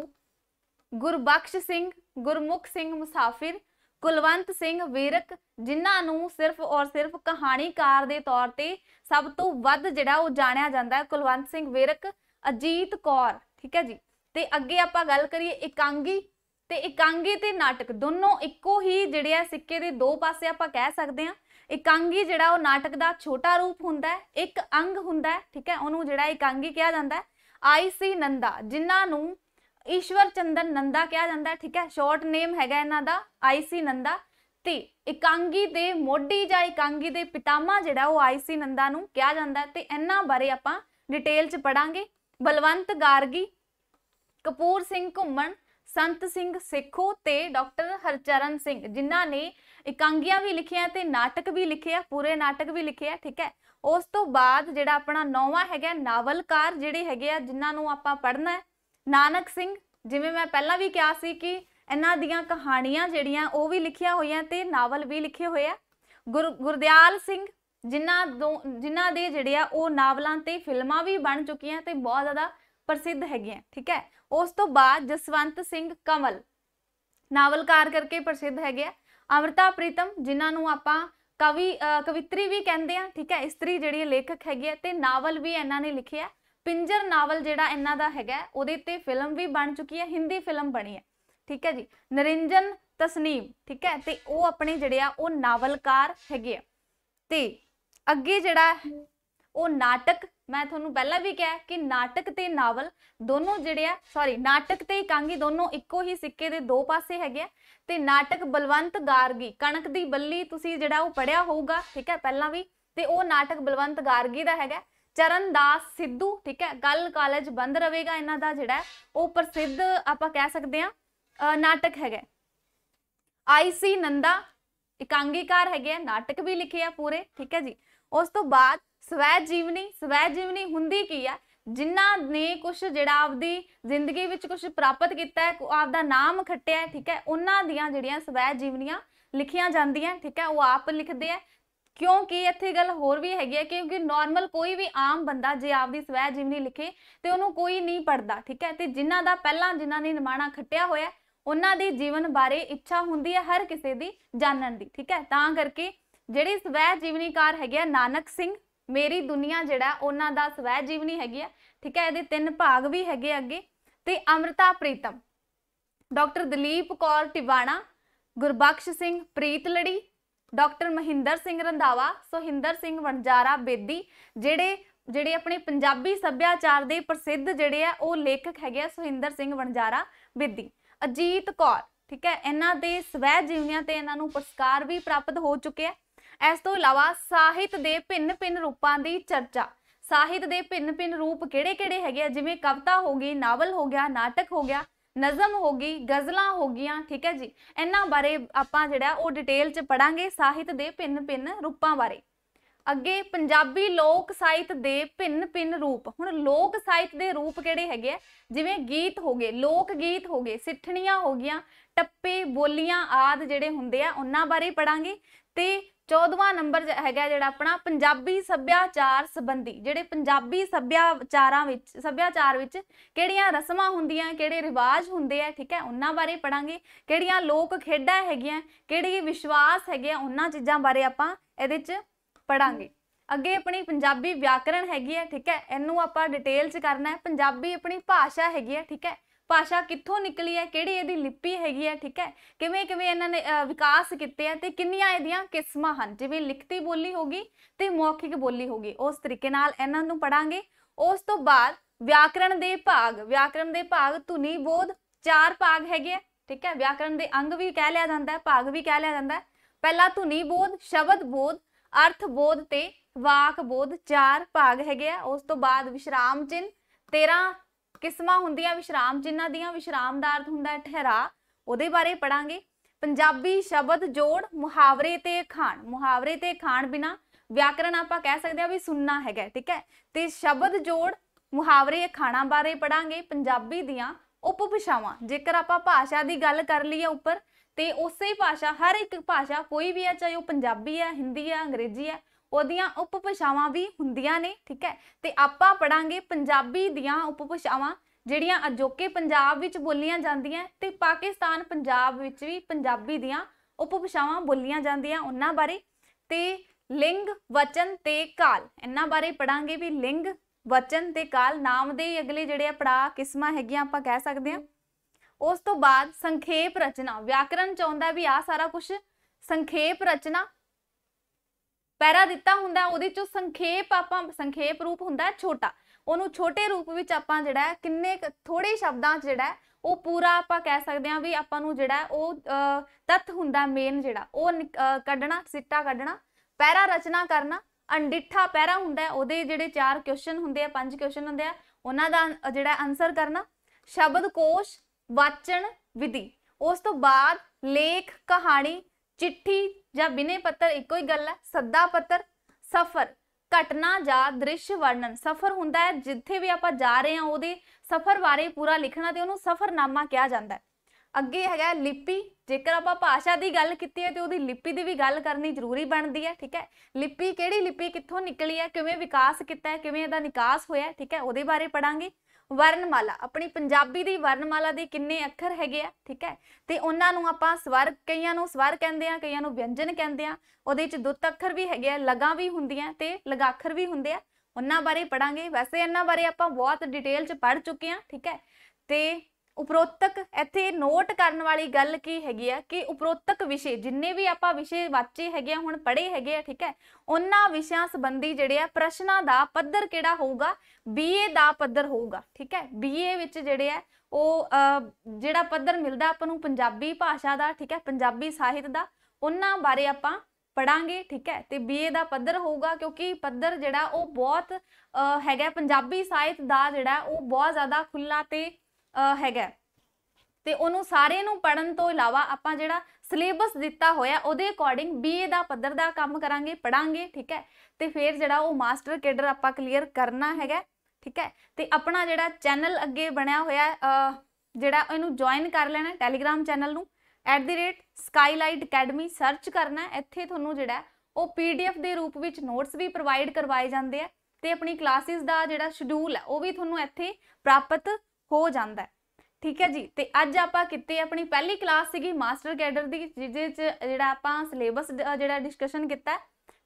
ਗੁਰਬਖਸ਼ ਸਿੰਘ ਗੁਰਮੁਖ ਸਿੰਘ ਮੁਸਾਫਿਰ ਕੁਲਵੰਤ ਸਿੰਘ ਵੀਰਕ ਜਿਨ੍ਹਾਂ ਨੂੰ ਸਿਰਫ ਔਰ ਸਿਰਫ ਕਹਾਣੀਕਾਰ ਦੇ ਤੌਰ ਤੇ ਸਭ ਤੋਂ ਵੱਧ ਜਿਹੜਾ ਉਹ ਜਾਣਿਆ ਜਾਂਦਾ ਹੈ ਕੁਲਵੰਤ ਸਿੰਘ ਵੀਰਕ ਅਜੀਤ ਕੌਰ ਠੀਕ ਹੈ ਜੀ ਤੇ ਅੱਗੇ ਆਪਾਂ ਗੱਲ ਕਰੀਏ ਇਕਾਂਗੀ ਤੇ ਇਕਾਂਗੀ ਤੇ ਨਾਟਕ ਦੋਨੋਂ ਇੱਕੋ ਹੀ ਜਿਹੜੇ ਆ ਸਿੱਕੇ ਦੇ ਦੋ ਪਾਸੇ ਆਪਾਂ ਕਹਿ ਸਕਦੇ ਆ ਇਕਾਂਗੀ ਜਿਹੜਾ ਉਹ ਨਾਟਕ ਦਾ ਛੋਟਾ ਰੂਪ ਹੁੰਦਾ ਹੈ ਇੱਕ ਅੰਗ ਹੁੰਦਾ ਹੈ ਠੀਕ ਹੈ ਉਹਨੂੰ ਜਿਹੜਾ ਇਕਾਂਗੀ ਕਿਹਾ ਜਾਂਦਾ ਹੈ ਆਈਸੀ ਨੰਦਾ ਜਿਨ੍ਹਾਂ ਨੂੰ ਈਸ਼ਵਰ ਚੰਦਨ ਨੰਦਾ ਕਿਹਾ ਜਾਂਦਾ ਠੀਕ ਹੈ ਸ਼ਾਰਟ ਨੇਮ ਹੈਗਾ ਇਹਨਾਂ ਦਾ ਆਈਸੀ ਨੰਦਾ ਤੇ ਇਕਾਂਗੀ ਦੇ ਮੋਢੀ ਜਾਂ ਇਕਾਂਗੀ ਦੇ ਪਿਤਾਮਾ ਜਿਹੜਾ ਉਹ ਆਈਸੀ ਨੰਦਾ ਨੂੰ ਕਿਹਾ ਜਾਂਦਾ ਤੇ ਇਹਨਾਂ ਬਾਰੇ ਆਪਾਂ ਡਿਟੇਲ ਚ ਪੜਾਂਗੇ ਬਲਵੰਤ ਗਾਰਗੀ ਕਪੂਰ ਸਿੰਘ ਘੁੰਮਣ ਸੰਤ ਸਿੰਘ ਸੇਖੋ ਤੇ ਡਾਕਟਰ ਹਰਚਰਨ ਸਿੰਘ ਜਿਨ੍ਹਾਂ ਨੇ ਇਕਾਂਗੀਆਂ ਵੀ ਲਿਖੀਆਂ ਤੇ ਨਾਟਕ ਵੀ ਲਿਖਿਆ ਪੂਰੇ ਨਾਟਕ ਵੀ ਲਿਖਿਆ ਠੀਕ ਹੈ ਉਸ ਤੋਂ ਬਾਅਦ ਜਿਹੜਾ ਆਪਣਾ ਨੌਵਾਂ ਹੈਗਾ ਨਾਵਲਕਾਰ ਜਿਹੜੇ ਹੈਗੇ ਆ ਜਿਨ੍ਹਾਂ ਨੂੰ ਆਪਾਂ ਪੜ੍ਹਨਾ ਹੈ ਨਾਨਕ ਸਿੰਘ ਜਿਵੇਂ ਮੈਂ ਪਹਿਲਾਂ ਵੀ ਕਿਹਾ ਸੀ ਕਿ ਇਹਨਾਂ ਦੀਆਂ ਕਹਾਣੀਆਂ ਜਿਹੜੀਆਂ ਉਹ ਵੀ ਲਿਖੀਆਂ ਹੋਈਆਂ ਤੇ ਨਾਵਲ ਵੀ ਲਿਖੇ ਹੋਏ ਆ ਗੁਰਦਿਆਲ ਸਿੰਘ ਜਿਨ੍ਹਾਂ ਦੋ ਜਿਨ੍ਹਾਂ ਦੇ ਜਿਹੜੇ ਆ ਉਹ ਨਾਵਲਾਂ ਤੇ ਫਿਲਮਾਂ ਵੀ ਬਣ ਚੁੱਕੀਆਂ ਤੇ ਬਹੁਤ ਜ਼ਿਆਦਾ ਪ੍ਰਸਿੱਧ ਹੈਗੀਆਂ ਠੀਕ ਹੈ ਉਸ ਤੋਂ ਬਾਅਦ ਜਸਵੰਤ ਸਿੰਘ ਕਮਲ ਨਾਵਲਕਾਰ ਕਰਕੇ ਪ੍ਰਸਿੱਧ ਹੈਗੇ ਆ ਅਮਰਤਾ ਪ੍ਰੀਤਮ ਜਿਨ੍ਹਾਂ ਨੂੰ ਆਪਾਂ ਕਵੀ ਕਵਿਤਰੀ ਵੀ ਕਹਿੰਦੇ ਆ ਠੀਕ ਹੈ ਇਸਤਰੀ ਜਿਹੜੀ ਲੇਖਕ ਹੈਗੀ ਆ ਤੇ ਨਾਵਲ ਵੀ ਇਹਨਾਂ ਨੇ ਲਿਖਿਆ ਪਿੰਜਰ ਨਾਵਲ ਜਿਹੜਾ ਇਹਨਾਂ ਦਾ ਹੈਗਾ ਉਹਦੇ ਤੇ ਫਿਲਮ ਵੀ ਬਣ ਚੁੱਕੀ ਹੈ ਹਿੰਦੀ ਫਿਲਮ ਬਣੀ ਹੈ ਠੀਕ ਹੈ ਜੀ ਨਰਿੰਜਨ ਤਸਨੀਮ ਠੀਕ ਹੈ ਤੇ ਉਹ ਆਪਣੇ ਜਿਹੜੇ ਆ ਉਹ ਨਾਵਲਕਾਰ ਹੈਗੇ ਆ ਤੇ ਅੱਗੇ ਜਿਹੜਾ ਉਹ ਨਾਟਕ ਮੈਂ ਤੁਹਾਨੂੰ ਪਹਿਲਾਂ ਵੀ ਕਿਹਾ ਕਿ ਨਾਟਕ ਤੇ ਨਾਵਲ ਦੋਨੋਂ ਜਿਹੜੇ ਆ ਸੌਰੀ ਨਾਟਕ ਤੇ ਇਕਾਂਗੀ ਦੋਨੋਂ ਇੱਕੋ ਹੀ ਸਿੱਕੇ ਦੇ ਦੋ ਪਾਸੇ ਹੈਗੇ ਆ ਤੇ ਨਾਟਕ ਬਲਵੰਤ ਗਾਰਗੀ ਕਣਕ ਦੀ ਬੱਲੀ ਤੁਸੀਂ ਜਿਹੜਾ ਉਹ ਪੜਿਆ ਹੋਊਗਾ ਠੀਕ ਹੈ ਪਹਿਲਾਂ ਵੀ ਤੇ ਉਹ ਨਾਟਕ ਬਲਵੰਤ ਗਾਰਗੀ ਦਾ ਹੈਗਾ ਚਰਨਦਾਸ ਸਿੱਧੂ ਠੀਕ ਹੈ ਕੱਲ ਕਾਲਜ ਬੰਦ ਰਹੇਗਾ ਇਹਨਾਂ ਦਾ ਜਿਹੜਾ ਉਹ ਪ੍ਰਸਿੱਧ ਆਪਾਂ ਕਹਿ ਸਕਦੇ ਆ ਨਾਟਕ ਹੈਗਾ ਆਈਸੀ ਨੰਦਾ ਇਕਾਂਗੀਕਾਰ ਹੈਗੇ ਆ ਨਾਟਕ ਵੀ ਲਿਖੇ ਆ ਪੂਰੇ ਠੀਕ ਹੈ ਜੀ ਉਸ ਤੋਂ ਬਾਅਦ ਸਵੈ ਜੀਵਨੀ ਸਵੈ ਜੀਵਨੀ ਹੁੰਦੀ ਕੀ ਆ ਜਿਨ੍ਹਾਂ ਨੇ ਕੁਝ ਜਿਹੜਾ ਆਪਦੀ ਜ਼ਿੰਦਗੀ ਵਿੱਚ ਕੁਝ ਪ੍ਰਾਪਤ ਕੀਤਾ ਹੈ ਆਪਦਾ ਨਾਮ ਖੱਟਿਆ ਠੀਕ ਹੈ ਉਹਨਾਂ ਦੀਆਂ ਜਿਹੜੀਆਂ ਸਵੈ ਜੀਵਨੀਆਂ ਲਿਖੀਆਂ ਜਾਂਦੀਆਂ ਠੀਕ ਹੈ ਉਹ ਆਪ ਲਿਖਦੇ ਆ ਕਿਉਂਕਿ ਇੱਥੇ ਗੱਲ ਹੋਰ ਵੀ ਹੈਗੀ ਹੈ ਕਿਉਂਕਿ ਨਾਰਮਲ ਕੋਈ ਵੀ ਆਮ ਬੰਦਾ ਜੇ ਆਪਦੀ ਸਵੈ ਜੀਵਨੀ ਲਿਖੇ ਤੇ ਉਹਨੂੰ ਕੋਈ ਨਹੀਂ ਪੜਦਾ ਠੀਕ ਹੈ ਤੇ ਜਿਨ੍ਹਾਂ ਦਾ ਪਹਿਲਾਂ ਜਿਨ੍ਹਾਂ ਨੇ ਨਿਮਾਣਾ ਖੱਟਿਆ ਹੋਇਆ ਉਹਨਾਂ ਦੇ ਜੀਵਨ ਬਾਰੇ ਇੱਛਾ ਹੁੰਦੀ ਹੈ ਹਰ ਕਿਸੇ ਦੀ ਜਾਣਨ ਦੀ ਠੀਕ ਹੈ ਤਾਂ ਕਰਕੇ ਜਿਹੜੀ ਸਵੈ ਜੀਵਨੀਕਾਰ ਹੈਗੇ ਨਾਨਕ ਸਿੰਘ ਮੇਰੀ ਦੁਨੀਆ ਜਿਹੜਾ ਉਹਨਾਂ ਦਾ ਸਵੈ ਜੀਵਨੀ ਹੈਗੀ ਆ ਠੀਕ ਹੈ ਇਹਦੇ ਤਿੰਨ ਭਾਗ ਵੀ ਹੈਗੇ ਅੱਗੇ ਤੇ ਅਮ੍ਰਿਤਾ ਪ੍ਰੀਤਮ ਡਾਕਟਰ ਦਲੀਪ ਕੌਰ ਟਿਵਾਣਾ ਗੁਰਬਖਸ਼ ਸਿੰਘ ਪ੍ਰੀਤ ਲੜੀ ਡਾਕਟਰ ਮਹਿੰਦਰ ਸਿੰਘ ਰੰਧਾਵਾ ਸੋਹਿੰਦਰ ਸਿੰਘ ਵਣਜਾਰਾ ਬੇਦੀ ਜਿਹੜੇ ਜਿਹੜੇ ਆਪਣੇ ਪੰਜਾਬੀ ਸੱਭਿਆਚਾਰ ਦੇ ਪ੍ਰਸਿੱਧ ਜਿਹੜੇ ਆ ਉਹ ਲੇਖਕ ਹੈਗੇ ਆ ਸੋਹਿੰਦਰ ਸਿੰਘ ਵਣਜਾਰਾ ਬੇਦੀ ਅਜੀਤ ਕੌਰ ਠੀਕ ਹੈ ਇਹਨਾਂ ਦੇ ਸਵੈ ਜੀਵਨੀਆਂ ਤੇ ਇਹਨਾਂ ਨੂੰ ਪੁਰਸਕਾਰ ਵੀ ਪ੍ਰਾਪਤ ਹੋ ਚੁੱਕੇ ਆ ਇਸ ਤੋਂ ਇਲਾਵਾ ਸਾਹਿਤ ਦੇ ਭਿੰਨ-ਭਿੰਨ ਰੂਪਾਂ ਦੀ ਚਰਚਾ ਸਾਹਿਤ ਦੇ ਭਿੰਨ-ਭਿੰਨ ਰੂਪ ਕਿਹੜੇ-ਕਿਹੜੇ ਹੈਗੇ ਆ ਜਿਵੇਂ ਕਵਿਤਾ ਹੋ ਗਈ ਨਾਵਲ ਹੋ ਗਿਆ ਨਾਟਕ ਹੋ ਗਿਆ ਨਜ਼ਮ ਹੋ ਗਈ ਗਜ਼ਲਾਂ ਹੋ ਗਈਆਂ ਠੀਕ ਹੈ ਜੀ ਇਹਨਾਂ ਬਾਰੇ ਆਪਾਂ ਜਿਹੜਾ ਉਹ ਡਿਟੇਲ 'ਚ ਪੜਾਂਗੇ ਸਾਹਿਤ ਦੇ ਪਿੰਨ ਪਿੰਨ ਰੂਪਾਂ ਬਾਰੇ ਅੱਗੇ ਪੰਜਾਬੀ ਲੋਕ ਸਾਹਿਤ ਦੇ ਪਿੰਨ ਪਿੰਨ ਰੂਪ ਹੁਣ ਲੋਕ ਸਾਹਿਤ ਦੇ ਰੂਪ ਕਿਹੜੇ ਹੈਗੇ ਜਿਵੇਂ ਗੀਤ ਹੋ ਗਏ ਲੋਕ ਗੀਤ ਹੋ ਗਏ ਸਿੱਠਣੀਆਂ ਹੋ ਗਈਆਂ ਟੱਪੇ ਬੋਲੀਆਂ ਆਦ ਜਿਹੜੇ ਹੁੰਦੇ ਆ ਉਹਨਾਂ ਬਾਰੇ ਪੜਾਂਗੇ ਤੇ 14ਵਾਂ ਨੰਬਰ ਹੈਗਾ ਜਿਹੜਾ ਆਪਣਾ ਪੰਜਾਬੀ ਸੱਭਿਆਚਾਰ ਸੰਬੰਧੀ ਜਿਹੜੇ ਪੰਜਾਬੀ ਸੱਭਿਆਚਾਰਾਂ ਵਿੱਚ ਸੱਭਿਆਚਾਰ ਵਿੱਚ ਕਿਹੜੀਆਂ ਰਸਮਾਂ ਹੁੰਦੀਆਂ ਕਿਹੜੇ ਰਿਵਾਜ ਹੁੰਦੇ ਆ ਠੀਕ ਹੈ ਉਹਨਾਂ ਬਾਰੇ ਪੜਾਂਗੇ ਕਿਹੜੀਆਂ ਲੋਕ ਖੇਡਾਂ ਹੈਗੀਆਂ ਕਿਹੜੇ ਵਿਸ਼ਵਾਸ ਹੈਗੇ ਉਹਨਾਂ ਚੀਜ਼ਾਂ ਬਾਰੇ ਆਪਾਂ ਇਹਦੇ 'ਚ ਪੜਾਂਗੇ ਅੱਗੇ ਆਪਣੀ ਪੰਜਾਬੀ ਵਿਆਕਰਣ ਹੈਗੀ ਹੈ ਠੀਕ ਹੈ ਇਹਨੂੰ ਆਪਾਂ ਡਿਟੇਲ 'ਚ ਕਰਨਾ ਹੈ ਪੰਜਾਬੀ ਆਪਣੀ ਭਾਸ਼ਾ ਹੈਗੀ ਹੈ ਠੀਕ ਹੈ ਭਾਸ਼ਾ ਕਿੱਥੋਂ ਨਿਕਲੀ ਹੈ ਕਿਹੜੀ ਇਹਦੀ ਲਿਪੀ ਹੈਗੀ ਹੈ ਠੀਕ ਹੈ ਕਿਵੇਂ ਕਿਵੇਂ ਇਹਨਾਂ ਨੇ ਵਿਕਾਸ ਕੀਤੇ ਆ ਤੇ ਕਿੰਨੀਆਂ ਇਹਦੀਆਂ ਕਿਸਮਾਂ ਹਨ ਜਿਵੇਂ ਲਿਖਤੀ ਬੋਲੀ ਹੋਗੀ ਤੇ ਮੌਖਿਕ ਬੋਲੀ ਹੋਗੀ ਉਸ ਤਰੀਕੇ ਨਾਲ ਇਹਨਾਂ ਨੂੰ ਪੜਾਂਗੇ ਉਸ ਤੋਂ ਬਾਅਦ ਵਿਆਕਰਣ ਦੇ ਭਾਗ ਵਿਆਕਰਣ ਦੇ ਭਾਗ ਧੁਨੀ ਬੋਧ ਚਾਰ ਭਾਗ ਹੈਗੇ ਠੀਕ ਹੈ ਵਿਆਕਰਣ ਦੇ ਅੰਗ ਵੀ ਕਹਿ ਲਿਆ ਜਾਂਦਾ ਹੈ ਭਾਗ ਵੀ ਕਹਿ ਲਿਆ ਜਾਂਦਾ ਹੈ ਪਹਿਲਾ ਧੁਨੀ ਬੋਧ ਸ਼ਬਦ ਬੋਧ ਅਰਥ ਬੋਧ ਤੇ ਵਾਕ ਬੋਧ ਚਾਰ ਭਾਗ ਹੈਗੇ ਆ ਉਸ ਤੋਂ ਬਾਅਦ ਵਿਸ਼ਰਾਮ ਚਿੰਨ 13 ਕਿਸਮਾਂ ਹੁੰਦੀਆਂ ਵਿਸ਼ਰਾਮ ਜਿਨ੍ਹਾਂ ਦੀਆਂ ਵਿਸ਼ਰਾਮ ਦਾ ਅਰਥ ਹੁੰਦਾ ਹੈ ਠਹਿਰਾ ਉਹਦੇ ਬਾਰੇ ਪੜਾਂਗੇ ਪੰਜਾਬੀ ਸ਼ਬਦ ਜੋੜ ਮੁਹਾਵਰੇ ਤੇ ਖਾਣ ਮੁਹਾਵਰੇ ਤੇ ਖਾਣ ਬਿਨਾ ਵਿਆਕਰਨ ਆਪਾਂ ਕਹਿ ਸਕਦੇ ਆ ਵੀ ਸੁਣਨਾ ਹੈਗਾ ਠੀਕ ਹੈ ਤੇ ਸ਼ਬਦ ਜੋੜ ਮੁਹਾਵਰੇ ਖਾਣਾ ਬਾਰੇ ਪੜਾਂਗੇ ਪੰਜਾਬੀ ਦੀਆਂ ਉਪਭਾਸ਼ਾਵਾਂ ਜੇਕਰ ਆਪਾਂ ਭਾਸ਼ਾ ਦੀ ਗੱਲ ਕਰ ਲਈਏ ਉੱਪਰ ਤੇ ਉਸੇ ਭਾਸ਼ਾ ਹਰ ਇੱਕ ਭਾਸ਼ਾ ਕੋਈ ਵੀ ਹੈ ਚਾਹੇ ਉਹ ਪੰਜਾਬੀ ਹੈ ਹਿੰਦੀ ਹੈ ਅੰਗਰੇਜ਼ੀ ਹੈ ਉਹਦੀਆਂ ਉਪਭਾਸ਼ਾਵਾਂ ਵੀ ਹੁੰਦੀਆਂ ਨੇ ਠੀਕ ਹੈ ਤੇ ਆਪਾਂ ਪੜਾਂਗੇ ਪੰਜਾਬੀ ਦੀਆਂ ਉਪਭਾਸ਼ਾਵਾਂ ਜਿਹੜੀਆਂ ਅਜੋਕੇ ਪੰਜਾਬ ਵਿੱਚ ਬੋਲੀਆਂ ਜਾਂਦੀਆਂ ਤੇ ਪਾਕਿਸਤਾਨ ਪੰਜਾਬ ਵਿੱਚ ਵੀ ਪੰਜਾਬੀ ਦੀਆਂ ਉਪਭਾਸ਼ਾਵਾਂ ਬੋਲੀਆਂ ਜਾਂਦੀਆਂ ਉਹਨਾਂ ਬਾਰੇ ਤੇ ਲਿੰਗ ਵਚਨ ਤੇ ਕਾਲ ਇਹਨਾਂ ਬਾਰੇ ਪੜਾਂਗੇ ਵੀ ਲਿੰਗ ਵਚਨ ਤੇ ਕਾਲ ਨਾਮ ਦੇ ਅਗਲੇ ਜਿਹੜੇ ਆ ਪੜਾ ਕਿਸਮਾਂ ਹੈਗੀਆਂ ਆਪਾਂ ਕਹਿ ਸਕਦੇ ਆ ਉਸ ਤੋਂ ਬਾਅਦ ਸੰਖੇਪ ਰਚਨਾ ਵਿਆਕਰਣ ਚਾਹੁੰਦਾ ਵੀ ਆ ਸਾਰਾ ਕੁਝ ਸੰਖੇਪ ਰਚਨਾ ਪੈਰਾ ਦਿੱਤਾ ਹੁੰਦਾ ਉਹਦੇ ਚੋਂ ਸੰਖੇਪ ਆਪਾਂ ਸੰਖੇਪ ਰੂਪ ਹੁੰਦਾ ਛੋਟਾ ਉਹਨੂੰ ਛੋਟੇ ਰੂਪ ਵਿੱਚ ਆਪਾਂ ਜਿਹੜਾ ਕਿੰਨੇ ਥੋੜੇ ਸ਼ਬਦਾਂ 'ਚ ਜਿਹੜਾ ਉਹ ਪੂਰਾ ਆਪਾਂ ਕਹਿ ਸਕਦੇ ਹਾਂ ਵੀ ਆਪਾਂ ਨੂੰ ਜਿਹੜਾ ਉਹ ਤਤ ਹੁੰਦਾ ਮੇਨ ਜਿਹੜਾ ਉਹ ਕੱਢਣਾ ਸਿੱਟਾ ਕੱਢਣਾ ਪੈਰਾ ਰਚਨਾ ਕਰਨਾ ਅੰਡਿੱਠਾ ਪੈਰਾ ਹੁੰਦਾ ਉਹਦੇ ਜਿਹੜੇ ਚਾਰ ਕੁਐਸਚਨ ਹੁੰਦੇ ਆ ਪੰਜ ਕੁਐਸਚਨ ਹੁੰਦੇ ਆ ਉਹਨਾਂ ਦਾ ਜਿਹੜਾ ਆਨਸਰ ਕਰਨਾ ਸ਼ਬਦ ਕੋਸ਼ ਵਾਚਣ ਵਿਧੀ ਉਸ ਤੋਂ ਬਾਅਦ ਲੇਖ ਕਹਾਣੀ ਚਿੱਠੀ ਜਾਂ ਬਿਨੇ ਪੱਤਰ ਇੱਕੋ ਹੀ ਗੱਲ ਹੈ ਸੱਦਾ ਪੱਤਰ ਸਫ਼ਰ ਘਟਨਾ ਜਾਂ ਦ੍ਰਿਸ਼ ਵਰਣਨ ਸਫ਼ਰ ਹੁੰਦਾ ਹੈ ਜਿੱਥੇ ਵੀ ਆਪਾਂ ਜਾ ਰਹੇ ਹਾਂ ਉਹਦੇ ਸਫ਼ਰ ਬਾਰੇ ਪੂਰਾ ਲਿਖਣਾ ਤੇ ਉਹਨੂੰ ਸਫ਼ਰਨਾਮਾ ਕਿਹਾ ਜਾਂਦਾ ਹੈ ਅੱਗੇ ਹੈਗਾ ਲਿਪੀ ਜੇਕਰ ਆਪਾਂ ਭਾਸ਼ਾ ਦੀ ਗੱਲ ਕੀਤੀ ਹੈ ਤੇ ਉਹਦੀ ਲਿਪੀ ਦੀ ਵੀ ਗੱਲ ਕਰਨੀ ਜ਼ਰੂਰੀ ਬਣਦੀ ਹੈ ਠੀਕ ਹੈ ਲਿਪੀ ਕਿਹੜੀ ਲਿਪੀ ਕਿੱਥੋਂ ਨਿਕਲੀ ਹੈ ਕਿਵੇਂ ਵਿਕਾਸ ਕੀਤਾ ਹੈ ਕਿਵੇਂ ਇਹਦਾ ਨਿਕਾਸ ਹੋਇਆ ਠੀਕ ਹੈ ਉਹਦੇ ਬਾਰੇ ਪੜਾਂਗੇ ਵਰਣਮਾਲਾ ਆਪਣੀ ਪੰਜਾਬੀ ਦੀ ਵਰਣਮਾਲਾ ਦੇ ਕਿੰਨੇ ਅੱਖਰ ਹੈਗੇ ਆ ਠੀਕ ਹੈ ਤੇ ਉਹਨਾਂ ਨੂੰ ਆਪਾਂ ਸਵਰ ਕਈਆਂ ਨੂੰ ਸਵਰ ਕਹਿੰਦੇ ਆ ਕਈਆਂ ਨੂੰ ਵਿਅੰਜਨ ਕਹਿੰਦੇ ਆ ਉਹਦੇ ਵਿੱਚ ਦੁੱਤ ਅੱਖਰ ਵੀ ਹੈਗੇ ਆ ਲਗਾ ਵੀ ਹੁੰਦੀਆਂ ਤੇ ਲਗਾਖਰ ਵੀ ਹੁੰਦੇ ਆ ਉਹਨਾਂ ਬਾਰੇ ਪੜਾਂਗੇ ਵੈਸੇ ਇਹਨਾਂ ਬਾਰੇ ਆਪਾਂ ਬਹੁਤ ਡਿਟੇਲ ਚ ਪੜ ਚੁੱਕੇ ਆ ਠੀਕ ਹੈ ਤੇ ਉਪਰੋਕਤ ਇੱਥੇ ਨੋਟ ਕਰਨ ਵਾਲੀ ਗੱਲ ਕੀ ਹੈਗੀ ਆ ਕਿ ਉਪਰੋਕਤ ਵਿਸ਼ੇ ਜਿੰਨੇ ਵੀ ਆਪਾਂ ਵਿਸ਼ੇ ਵਾਚੇ ਹੈਗੇ ਆ ਹੁਣ ਪੜ੍ਹੇ ਹੈਗੇ ਆ ਠੀਕ ਹੈ ਉਹਨਾਂ ਵਿਸ਼ਿਆਂ ਸੰਬੰਧੀ ਜਿਹੜੇ ਆ ਪ੍ਰਸ਼ਨਾਂ ਦਾ ਪੱਧਰ ਕਿਹੜਾ ਹੋਊਗਾ ਬੀਏ ਦਾ ਪੱਧਰ ਹੋਊਗਾ ਠੀਕ ਹੈ ਬੀਏ ਵਿੱਚ ਜਿਹੜੇ ਆ ਉਹ ਜਿਹੜਾ ਪੱਧਰ ਮਿਲਦਾ ਆਪਾਂ ਨੂੰ ਪੰਜਾਬੀ ਭਾਸ਼ਾ ਦਾ ਠੀਕ ਹੈ ਪੰਜਾਬੀ ਸਾਹਿਤ ਦਾ ਉਹਨਾਂ ਬਾਰੇ ਆਪਾਂ ਪੜਾਂਗੇ ਠੀਕ ਹੈ ਤੇ ਬੀਏ ਦਾ ਪੱਧਰ ਹੋਊਗਾ ਕਿਉਂਕਿ ਪੱਧਰ ਜਿਹੜਾ ਉਹ ਬਹੁਤ ਹੈਗਾ ਪੰਜਾਬੀ ਸਾਹਿਤ ਦਾ ਜਿਹੜਾ ਉਹ ਬਹੁਤ ਜ਼ਿਆਦਾ ਖੁੱਲਾ ਤੇ ਹੈਗਾ ਤੇ ਉਹਨੂੰ ਸਾਰੇ ਨੂੰ ਪੜਨ ਤੋਂ ਇਲਾਵਾ ਆਪਾਂ ਜਿਹੜਾ ਸਿਲੇਬਸ ਦਿੱਤਾ ਹੋਇਆ ਉਹਦੇ ਅਕੋਰਡਿੰਗ ਬੀਏ ਦਾ ਪੱਧਰ ਦਾ ਕੰਮ ਕਰਾਂਗੇ ਪੜਾਂਗੇ ਠੀਕ ਹੈ ਤੇ ਫਿਰ ਜਿਹੜਾ ਉਹ ਮਾਸਟਰ ਕੈਡਰ ਆਪਾਂ ਕਲੀਅਰ ਕਰਨਾ ਹੈਗਾ ਠੀਕ ਹੈ ਤੇ ਆਪਣਾ ਜਿਹੜਾ ਚੈਨਲ ਅੱਗੇ ਬਣਿਆ ਹੋਇਆ ਜਿਹੜਾ ਇਹਨੂੰ ਜੁਆਇਨ ਕਰ ਲੈਣਾ ਟੈਲੀਗ੍ਰam ਚੈਨਲ ਨੂੰ @skylight academy ਸਰਚ ਕਰਨਾ ਇੱਥੇ ਤੁਹਾਨੂੰ ਜਿਹੜਾ ਉਹ ਪੀਡੀਐਫ ਦੇ ਰੂਪ ਵਿੱਚ ਨੋਟਸ ਵੀ ਪ੍ਰੋਵਾਈਡ ਕਰਵਾਏ ਜਾਂਦੇ ਆ ਤੇ ਆਪਣੀ ਕਲਾਸਿਸ ਦਾ ਜਿਹੜਾ ਸ਼ਡਿਊਲ ਹੈ ਉਹ ਵੀ ਤੁਹਾਨੂੰ ਇੱਥੇ ਪ੍ਰਾਪਤ ਹੋ ਜਾਂਦਾ ਹੈ ਠੀਕ ਹੈ ਜੀ ਤੇ ਅੱਜ ਆਪਾਂ ਕਿਤੇ ਆਪਣੀ ਪਹਿਲੀ ਕਲਾਸ ਸੀਗੀ ਮਾਸਟਰ ਕੈਡਰ ਦੀ ਜਿਹਦੇ ਚ ਜਿਹੜਾ ਆਪਾਂ ਸਿਲੇਬਸ ਜਿਹੜਾ ਡਿਸਕਸ਼ਨ ਕੀਤਾ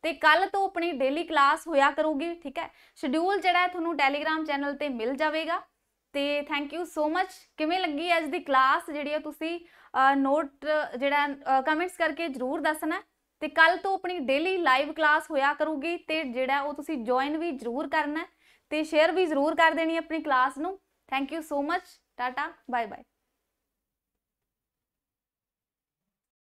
ਤੇ ਕੱਲ ਤੋਂ ਆਪਣੀ ਡੇਲੀ ਕਲਾਸ ਹੋਇਆ ਕਰੂਗੀ ਠੀਕ ਹੈ ਸ਼ਡਿਊਲ ਜਿਹੜਾ ਤੁਹਾਨੂੰ ਟੈਲੀਗ੍ਰam ਚੈਨਲ ਤੇ ਮਿਲ ਜਾਵੇਗਾ ਤੇ ਥੈਂਕ ਯੂ ਸੋ ਮੱਚ ਕਿਵੇਂ ਲੱਗੀ ਅੱਜ ਦੀ ਕਲਾਸ ਜਿਹੜੀ ਆ ਤੁਸੀਂ ਨੋਟ ਜਿਹੜਾ ਕਮੈਂਟਸ ਕਰਕੇ ਜਰੂਰ ਦੱਸਣਾ ਤੇ ਕੱਲ ਤੋਂ ਆਪਣੀ ਡੇਲੀ ਲਾਈਵ ਕਲਾਸ ਹੋਇਆ ਕਰੂਗੀ ਤੇ ਜਿਹੜਾ ਉਹ ਤੁਸੀਂ ਜੁਆਇਨ ਵੀ ਜਰੂਰ ਕਰਨਾ ਤੇ ਸ਼ੇਅਰ ਵੀ ਜਰੂਰ ਕਰ ਦੇਣੀ ਆਪਣੀ ਕਲਾਸ ਨੂੰ Thank you so much. Tata. Bye bye.